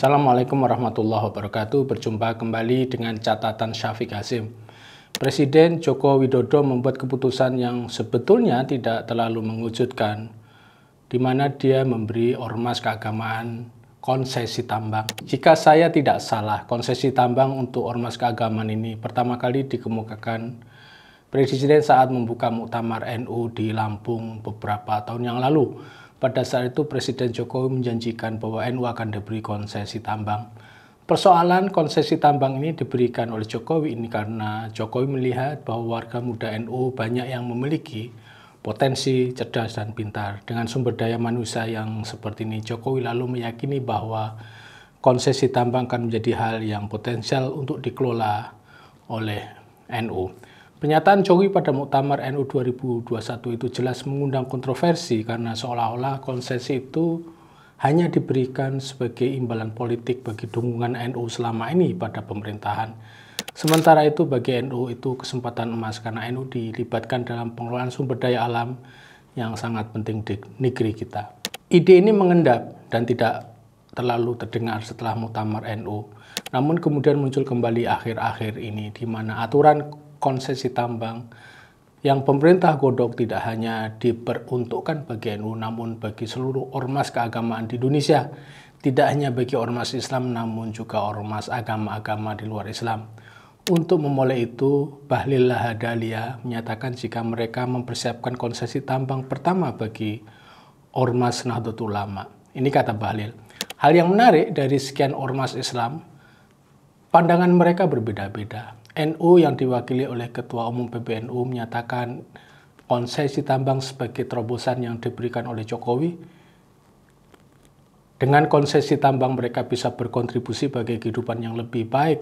Assalamualaikum warahmatullahi wabarakatuh. Berjumpa kembali dengan catatan Syafiq Hasim. Presiden Joko Widodo membuat keputusan yang sebetulnya tidak terlalu mengujudkan, di mana dia memberi ormas keagamaan konsesi tambang. Jika saya tidak salah, konsesi tambang untuk ormas keagamaan ini pertama kali dikemukakan Presiden saat membuka Muktamar NU di Lampung beberapa tahun yang lalu. Pada saat itu Presiden Jokowi menjanjikan bahwa NU akan diberi konsesi tambang. Persoalan konsesi tambang ini diberikan oleh Jokowi ini karena Jokowi melihat bahwa warga muda NU banyak yang memiliki potensi cerdas dan pintar. Dengan sumber daya manusia yang seperti ini, Jokowi lalu meyakini bahwa konsesi tambang akan menjadi hal yang potensial untuk dikelola oleh NU. Pernyataan Jokowi pada Muktamar NU 2021 itu jelas mengundang kontroversi karena seolah-olah konsesi itu hanya diberikan sebagai imbalan politik bagi dukungan NU selama ini pada pemerintahan. Sementara itu bagi NU itu kesempatan emas karena NU dilibatkan dalam pengelolaan sumber daya alam yang sangat penting di negeri kita. Ide ini mengendap dan tidak terlalu terdengar setelah Muktamar NU. Namun kemudian muncul kembali akhir-akhir ini di mana aturan konsesi tambang yang pemerintah godok tidak hanya diperuntukkan bagi NU namun bagi seluruh ormas keagamaan di Indonesia tidak hanya bagi ormas Islam namun juga ormas agama-agama di luar Islam. Untuk memulai itu, Bahlil Lahadalia menyatakan jika mereka mempersiapkan konsesi tambang pertama bagi Ormas Nahdlatul Ulama. Ini kata Bahlil. Hal yang menarik dari sekian ormas Islam, pandangan mereka berbeda-beda. NU yang diwakili oleh Ketua Umum PBNU menyatakan konsesi tambang sebagai terobosan yang diberikan oleh Jokowi. Dengan konsesi tambang mereka bisa berkontribusi bagi kehidupan yang lebih baik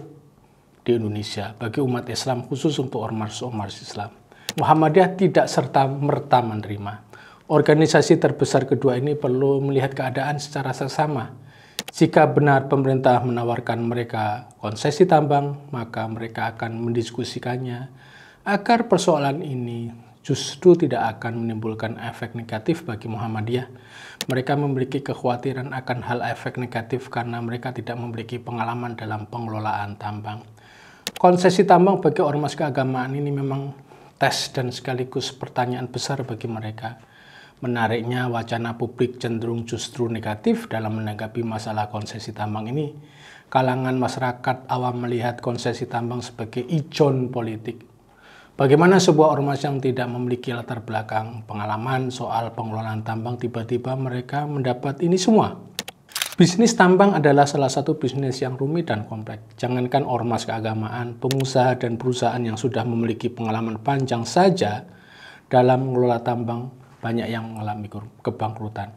di Indonesia, bagi umat Islam khusus untuk ormas-ormas Islam. Muhammadiyah tidak serta-merta menerima. Organisasi terbesar kedua ini perlu melihat keadaan secara seksama jika benar pemerintah menawarkan mereka konsesi tambang, maka mereka akan mendiskusikannya agar persoalan ini justru tidak akan menimbulkan efek negatif bagi Muhammadiyah. Mereka memiliki kekhawatiran akan hal efek negatif karena mereka tidak memiliki pengalaman dalam pengelolaan tambang. Konsesi tambang bagi ormas keagamaan ini memang tes dan sekaligus pertanyaan besar bagi mereka. Menariknya, wacana publik cenderung justru negatif dalam menanggapi masalah konsesi tambang ini. Kalangan masyarakat awam melihat konsesi tambang sebagai ijon politik. Bagaimana sebuah ormas yang tidak memiliki latar belakang pengalaman soal pengelolaan tambang tiba-tiba mereka mendapat ini semua? Bisnis tambang adalah salah satu bisnis yang rumit dan kompleks. Jangankan ormas keagamaan, pengusaha dan perusahaan yang sudah memiliki pengalaman panjang saja dalam mengelola tambang banyak yang mengalami kebangkrutan.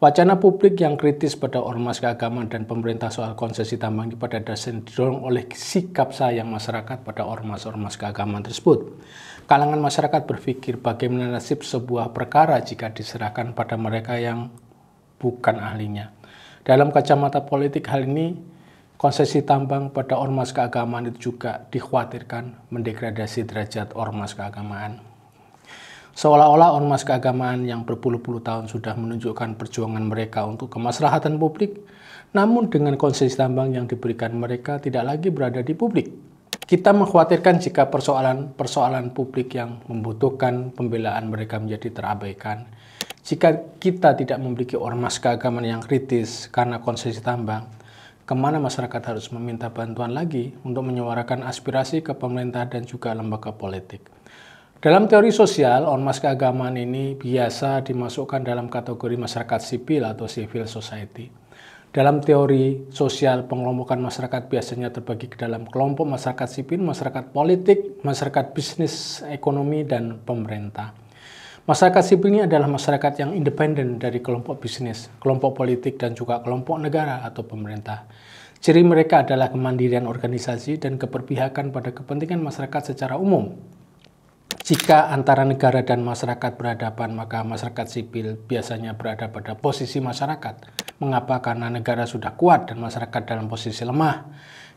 Wacana publik yang kritis pada ormas keagamaan dan pemerintah soal konsesi tambang ini pada dasarnya didorong oleh sikap sayang masyarakat pada ormas-ormas keagamaan tersebut. Kalangan masyarakat berpikir bagaimana nasib sebuah perkara jika diserahkan pada mereka yang bukan ahlinya. Dalam kacamata politik hal ini, konsesi tambang pada ormas keagamaan itu juga dikhawatirkan mendegradasi derajat ormas keagamaan. Seolah-olah ormas keagamaan yang berpuluh-puluh tahun sudah menunjukkan perjuangan mereka untuk kemaslahatan publik, namun dengan konsesi tambang yang diberikan mereka tidak lagi berada di publik. Kita mengkhawatirkan jika persoalan-persoalan publik yang membutuhkan pembelaan mereka menjadi terabaikan, jika kita tidak memiliki ormas keagamaan yang kritis karena konsesi tambang, kemana masyarakat harus meminta bantuan lagi untuk menyuarakan aspirasi ke pemerintah dan juga lembaga politik. Dalam teori sosial, ormas keagamaan ini biasa dimasukkan dalam kategori masyarakat sipil atau civil society. Dalam teori sosial, pengelompokan masyarakat biasanya terbagi ke dalam kelompok masyarakat sipil, masyarakat politik, masyarakat bisnis, ekonomi, dan pemerintah. Masyarakat sipil ini adalah masyarakat yang independen dari kelompok bisnis, kelompok politik, dan juga kelompok negara atau pemerintah. Ciri mereka adalah kemandirian organisasi dan keperpihakan pada kepentingan masyarakat secara umum, jika antara negara dan masyarakat berhadapan, maka masyarakat sipil biasanya berada pada posisi masyarakat. Mengapa? Karena negara sudah kuat dan masyarakat dalam posisi lemah.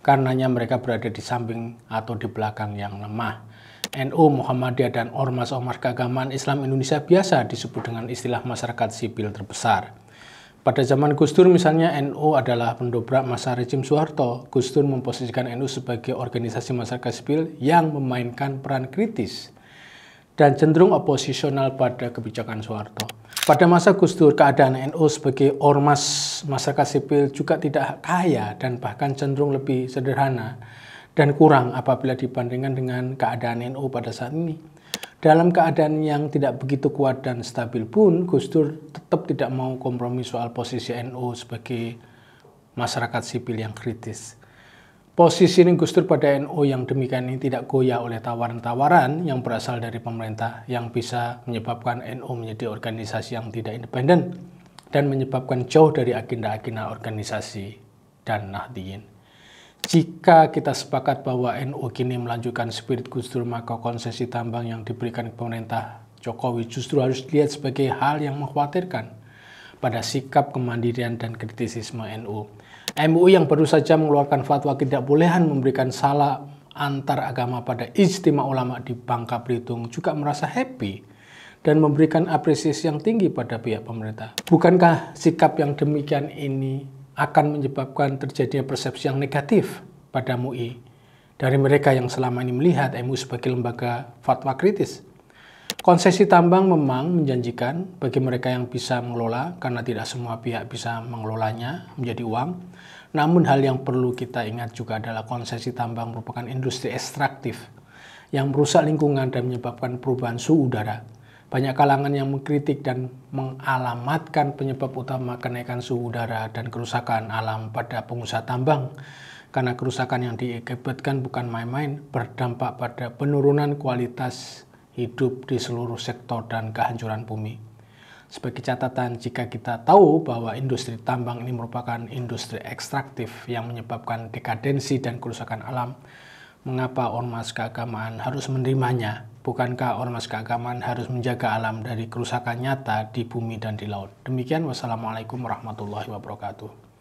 Karenanya mereka berada di samping atau di belakang yang lemah. NU, Muhammadiyah, dan Ormas-Ormas keagamaan Islam Indonesia biasa disebut dengan istilah masyarakat sipil terbesar. Pada zaman Gus Dur misalnya NU adalah pendobrak masa rezim Soeharto. Gus Dur memposisikan NU sebagai organisasi masyarakat sipil yang memainkan peran kritis dan cenderung oposisional pada kebijakan Soeharto. Pada masa Gus Dur, keadaan NU sebagai ormas masyarakat sipil juga tidak kaya dan bahkan cenderung lebih sederhana dan kurang apabila dibandingkan dengan keadaan NU pada saat ini. Dalam keadaan yang tidak begitu kuat dan stabil pun, Gus Dur tetap tidak mau kompromi soal posisi NU sebagai masyarakat sipil yang kritis. Posisi Gus Dur pada NU yang demikian ini tidak goyah oleh tawaran-tawaran yang berasal dari pemerintah yang bisa menyebabkan NU menjadi organisasi yang tidak independen dan menyebabkan jauh dari agenda-agenda organisasi dan nahdiin. Jika kita sepakat bahwa NU kini melanjutkan spirit Gus Dur maka konsesi tambang yang diberikan pemerintah Jokowi justru harus dilihat sebagai hal yang mengkhawatirkan pada sikap kemandirian dan kritisisme NU MUI yang baru saja mengeluarkan fatwa tidak bolehan memberikan salah antar agama pada istimewa ulama di Bangka Belitung juga merasa happy dan memberikan apresiasi yang tinggi pada pihak pemerintah. Bukankah sikap yang demikian ini akan menyebabkan terjadinya persepsi yang negatif pada MUI dari mereka yang selama ini melihat MUI sebagai lembaga fatwa kritis? Konsesi tambang memang menjanjikan bagi mereka yang bisa mengelola, karena tidak semua pihak bisa mengelolanya menjadi uang. Namun hal yang perlu kita ingat juga adalah konsesi tambang merupakan industri ekstraktif yang merusak lingkungan dan menyebabkan perubahan suhu udara. Banyak kalangan yang mengkritik dan mengalamatkan penyebab utama kenaikan suhu udara dan kerusakan alam pada pengusaha tambang karena kerusakan yang diakibatkan bukan main-main berdampak pada penurunan kualitas hidup di seluruh sektor dan kehancuran bumi. Sebagai catatan, jika kita tahu bahwa industri tambang ini merupakan industri ekstraktif yang menyebabkan dekadensi dan kerusakan alam, mengapa ormas keagamaan harus menerimanya? Bukankah ormas keagamaan harus menjaga alam dari kerusakan nyata di bumi dan di laut? Demikian, wassalamualaikum warahmatullahi wabarakatuh.